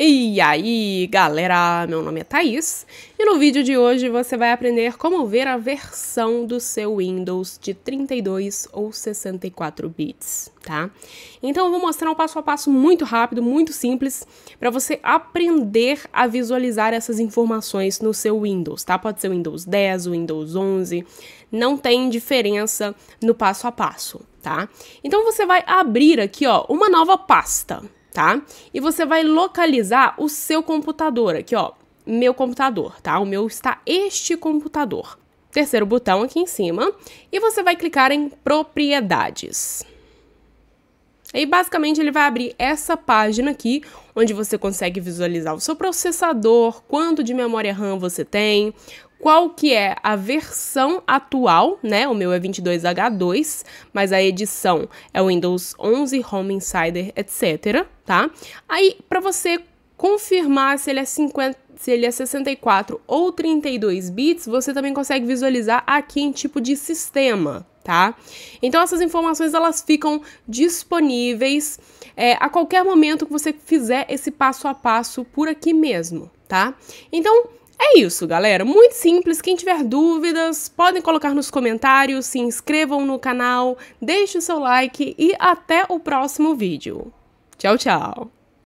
E aí, galera! Meu nome é Thaís e no vídeo de hoje você vai aprender como ver a versão do seu Windows de 32 ou 64 bits, tá? Então eu vou mostrar um passo a passo muito rápido, muito simples, para você aprender a visualizar essas informações no seu Windows, tá? Pode ser o Windows 10, o Windows 11, não tem diferença no passo a passo, tá? Então você vai abrir aqui, ó, uma nova pasta, tá? E você vai localizar o seu computador aqui, ó, meu computador, tá? O meu está este computador. Terceiro botão aqui em cima e você vai clicar em propriedades. Aí basicamente ele vai abrir essa página aqui, onde você consegue visualizar o seu processador, quanto de memória RAM você tem, qual que é a versão atual, né? O meu é 22H2, mas a edição é o Windows 11, Home Insider, etc, tá? Aí, para você confirmar se ele é 50 se ele é 64 ou 32 bits, você também consegue visualizar aqui em tipo de sistema, tá? Então essas informações elas ficam disponíveis é, a qualquer momento que você fizer esse passo a passo por aqui mesmo, tá? Então é isso, galera. Muito simples. Quem tiver dúvidas, podem colocar nos comentários, se inscrevam no canal, deixe o seu like e até o próximo vídeo. Tchau, tchau!